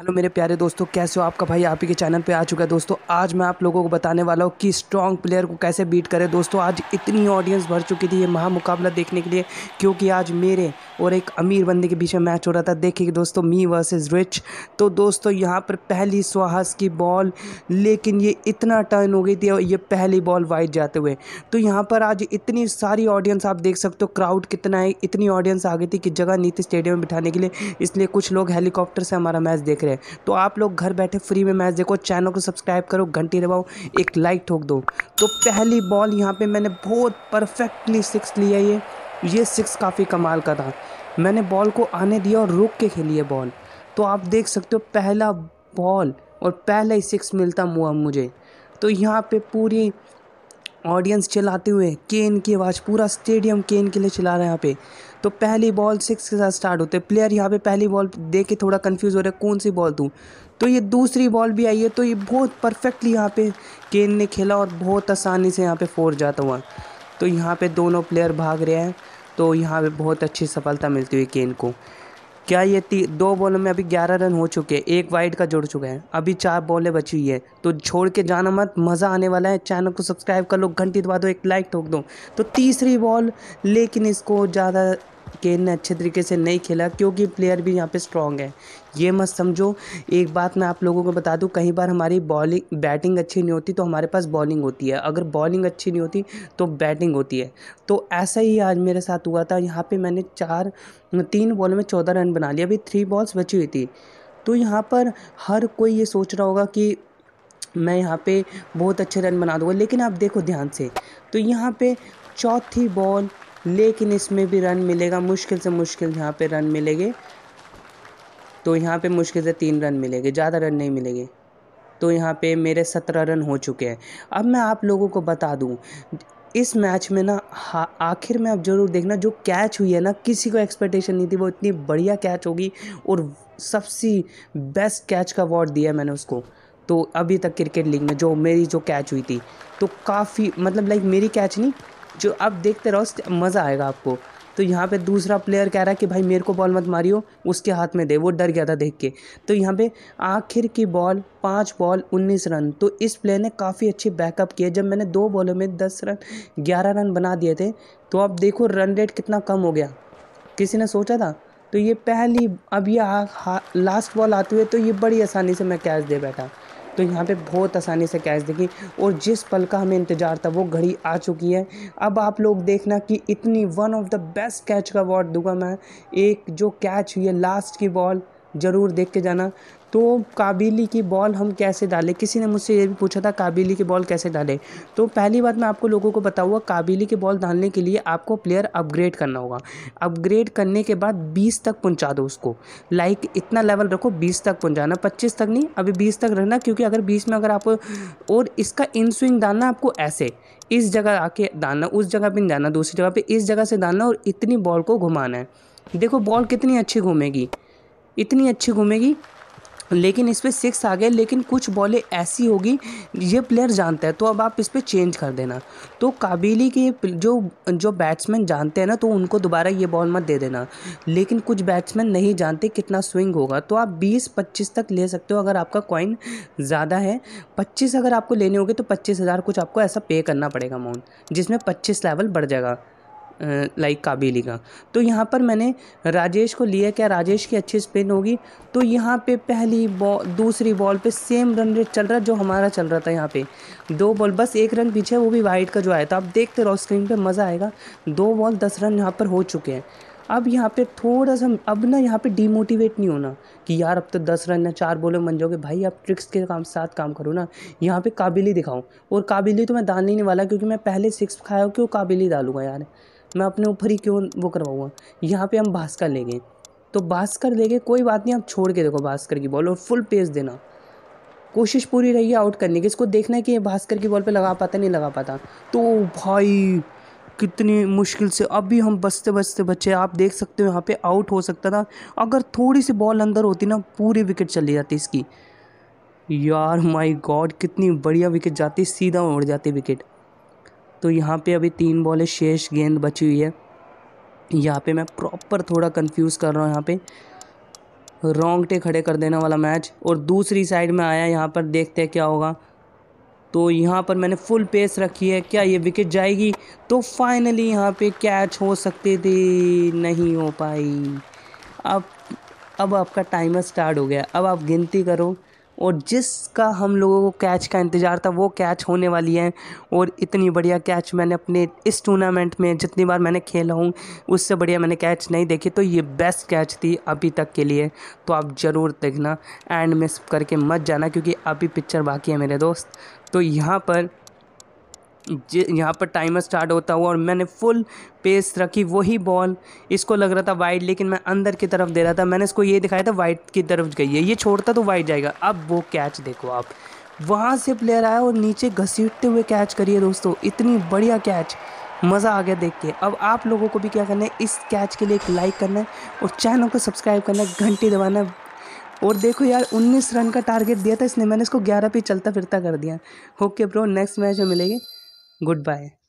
hello मेरे प्यारे दोस्तों कैसे हो आपका भाई आप ही के चैनल पे आ चुका है दोस्तों आज मैं आप लोगों को बताने वाला हूँ कि स्ट्रॉन्ग प्लेयर को कैसे बीट करें दोस्तों आज इतनी ऑडियंस भर चुकी थी ये महामुकाबला देखने के लिए क्योंकि आज मेरे और एक अमीर बंदे के बीच में मैच हो रहा था देखिए दोस्तों मी वर्सेज़ रिच तो दोस्तों यहाँ पर पहली सुहास की बॉल लेकिन ये इतना टर्न हो गई थी और ये पहली बॉल वाइट जाते हुए तो यहाँ पर आज इतनी सारी ऑडियंस आप देख सकते हो क्राउड कितना है इतनी ऑडियंस आ गई थी कि जगह नीति स्टेडियम में बिठाने के लिए इसलिए कुछ लोग हेलीकॉप्टर से हमारा मैच देख रहे है तो आप लोग घर बैठे फ्री में मैच देखो चैनल को सब्सक्राइब करो घंटी दबाओ एक लाइक ठोक दो तो पहली बॉल यहाँ पर मैंने बहुत परफेक्टली सिक्स लिया ये ये सिक्स काफ़ी कमाल का था मैंने बॉल को आने दिया और रुक के खेली है बॉल तो आप देख सकते हो पहला बॉल और पहला ही सिक्स मिलता मुझे तो यहाँ पे पूरी ऑडियंस चिल्लाते हुए केन की आवाज़ पूरा स्टेडियम केन के लिए चला रहा है यहाँ पे तो पहली बॉल सिक्स के साथ स्टार्ट होते प्लेयर यहाँ पे पहली बॉल दे के थोड़ा कंफ्यूज हो रहा है कौन सी बॉल दूँ तो ये दूसरी बॉल भी आई है तो ये बहुत परफेक्टली यहाँ पे केन ने खेला और बहुत आसानी से यहाँ पे फोर जाता हुआ तो यहाँ पे दोनों प्लेयर भाग रहे हैं तो यहाँ पे बहुत अच्छी सफलता मिलती हुई केन को क्या ये ती दो बॉलों में अभी ग्यारह रन हो चुके हैं एक वाइड का जुड़ चुका है अभी चार बॉलें बची हुई है तो छोड़ के जाना मत मज़ा आने वाला है चैनल को सब्सक्राइब कर लो घंटी दबा दो एक लाइक ठोक दो तो तीसरी बॉल लेकिन इसको ज़्यादा केन ने अच्छे तरीके से नहीं खेला क्योंकि प्लेयर भी यहाँ पे स्ट्रॉन्ग है ये मत समझो एक बात मैं आप लोगों को बता दूँ कई बार हमारी बॉलिंग बैटिंग अच्छी नहीं होती तो हमारे पास बॉलिंग होती है अगर बॉलिंग अच्छी नहीं होती तो बैटिंग होती है तो ऐसा ही आज मेरे साथ हुआ था यहाँ पर मैंने चार तीन बॉल में चौदह रन बना लिया अभी थ्री बॉल्स बची हुई थी तो यहाँ पर हर कोई ये सोच रहा होगा कि मैं यहाँ पे बहुत अच्छे रन बना दूँगा लेकिन आप देखो ध्यान से तो यहाँ पे चौथी बॉल लेकिन इसमें भी रन मिलेगा मुश्किल से मुश्किल यहाँ पे रन मिलेंगे तो यहाँ पे मुश्किल से तीन रन मिलेंगे ज़्यादा रन नहीं मिलेंगे तो यहाँ पे मेरे सत्रह रन हो चुके हैं अब मैं आप लोगों को बता दूँ इस मैच में ना आखिर में आप ज़रूर देखना जो कैच हुई है ना किसी को एक्सपेक्टेशन नहीं थी वो इतनी बढ़िया कैच होगी और सबसे बेस्ट कैच का अवार्ड दिया मैंने उसको तो अभी तक क्रिकेट लीग में जो मेरी जो कैच हुई थी तो काफ़ी मतलब लाइक मेरी कैच नहीं जो आप देखते रहो मज़ा आएगा आपको तो यहाँ पे दूसरा प्लेयर कह रहा है कि भाई मेरे को बॉल मत मारियो उसके हाथ में दे वो डर गया था देख के तो यहाँ पे आखिर की बॉल पाँच बॉल उन्नीस रन तो इस प्लेयर ने काफ़ी अच्छी बैकअप किए जब मैंने दो बॉलों में दस रन ग्यारह रन बना दिए थे तो आप देखो रन रेट कितना कम हो गया किसी ने सोचा था तो ये पहली अब ये लास्ट बॉल आते हुए तो ये बड़ी आसानी से मैं कैच दे बैठा तो यहाँ पे बहुत आसानी से कैच देखी और जिस पल का हमें इंतज़ार था वो घड़ी आ चुकी है अब आप लोग देखना कि इतनी one of the best catch का अवार्ड दूंगा मैं एक जो कैच हुई है लास्ट की बॉल ज़रूर देख के जाना तो काबिली की बॉल हम कैसे डालें किसी ने मुझसे ये भी पूछा था काबिली की बॉल कैसे डालें तो पहली बात मैं आपको लोगों को बताऊँगा काबिली की बॉल डालने के लिए आपको प्लेयर अपग्रेड करना होगा अपग्रेड करने के बाद बीस तक पहुँचा दो उसको लाइक इतना लेवल रखो बीस तक पहुँचाना पच्चीस तक नहीं अभी बीस तक रहना क्योंकि अगर बीस में अगर आप और इसका इन स्विंग डालना आपको ऐसे इस जगह आके डालना उस जगह पर नहीं दूसरी जगह पर इस जगह से डालना और इतनी बॉल को घुमाना है देखो बॉल कितनी अच्छी घूमेगी इतनी अच्छी घूमेगी लेकिन इस पर सिक्स आ गए लेकिन कुछ बॉलें ऐसी होगी ये प्लेयर जानता है तो अब आप इस पर चेंज कर देना तो काबिली के जो जो बैट्समैन जानते हैं ना तो उनको दोबारा ये बॉल मत दे देना लेकिन कुछ बैट्समैन नहीं जानते कितना स्विंग होगा तो आप बीस पच्चीस तक ले सकते हो अगर आपका कॉइन ज़्यादा है पच्चीस अगर आपको लेने होंगे तो पच्चीस हज़ार कुछ आपको ऐसा पे करना पड़ेगा अमाउंट जिसमें पच्चीस लेवल बढ़ जाएगा लाइक काबिली का तो यहाँ पर मैंने राजेश को लिया क्या राजेश की अच्छी स्पिन होगी तो यहाँ पे पहली बॉल दूसरी बॉल पे सेम रन रेट चल रहा जो हमारा चल रहा था यहाँ पे दो बॉल बस एक रन पीछे वो भी वाइट का जो आया था आप देखते रहो स्क्रीन पे मज़ा आएगा दो बॉल दस रन यहाँ पर हो चुके हैं अब यहाँ पे थोड़ा सा अब ना यहाँ पे डीमोटिवेट नहीं होना कि यार अब तो दस रन या चार बॉलों मन जाओगे भाई आप ट्रिक्स के काम साथ काम करो ना यहाँ पे काबिली दिखाऊं और काबिली तो मैं डालने नहीं वाला क्योंकि मैं पहले सिक्स खाया हूँ कि वो काबिली डालूंगा यार मैं अपने ऊपर ही क्यों वो करवाऊँगा यहाँ पे हम भास्कर लेंगे तो भास्कर लेंगे कोई बात नहीं आप छोड़ के देखो भास्कर की बॉल और फुल पेस देना कोशिश पूरी रही है आउट करने की इसको देखना है कि ये भास्कर की बॉल पे लगा पाता नहीं लगा पाता तो भाई कितनी मुश्किल से अभी हम बचते बचते बच्चे आप देख सकते हो यहाँ पे आउट हो सकता था अगर थोड़ी सी बॉल अंदर होती ना पूरी विकेट चली जाती इसकी यार माय गॉड कितनी बढ़िया विकेट जाती सीधा उड़ जाती विकेट तो यहाँ पे अभी तीन बॉलें शेष गेंद बची हुई है यहाँ पे मैं प्रॉपर थोड़ा कंफ्यूज कर रहा हूँ यहाँ पे रोंगटे खड़े कर देने वाला मैच और दूसरी साइड में आया यहाँ पर देखते हैं क्या होगा तो यहाँ पर मैंने फुल पेस रखी है क्या ये विकेट जाएगी तो फाइनली यहाँ पे कैच हो सकती थी नहीं हो पाई अब अब आपका टाइमर स्टार्ट हो गया अब आप गिनती करो और जिसका हम लोगों को कैच का इंतज़ार था वो कैच होने वाली है और इतनी बढ़िया कैच मैंने अपने इस टूर्नामेंट में जितनी बार मैंने खेला हूँ उससे बढ़िया मैंने कैच नहीं देखी तो ये बेस्ट कैच थी अभी तक के लिए तो आप ज़रूर देखना एंड मिस करके मत जाना क्योंकि अभी पिक्चर बाकी है मेरे दोस्त तो यहाँ पर यहाँ पर टाइमर स्टार्ट होता हुआ और मैंने फुल पेस रखी वही बॉल इसको लग रहा था वाइड लेकिन मैं अंदर की तरफ दे रहा था मैंने इसको ये दिखाया था वाइट की तरफ गई है ये छोड़ता तो वाइट जाएगा अब वो कैच देखो आप वहाँ से प्लेयर आया और नीचे घसीटते हुए कैच करिए दोस्तों इतनी बढ़िया कैच मज़ा आ गया देख के अब आप लोगों को भी क्या करना है इस कैच के लिए एक लाइक करना है और चैनल को सब्सक्राइब करना है घंटी दबाना है और देखो यार 19 रन का टारगेट दिया था इसने मैंने इसको 11 पे चलता फिरता कर दिया ओके ब्रो नेक्स्ट मैच में मिलेगी goodbye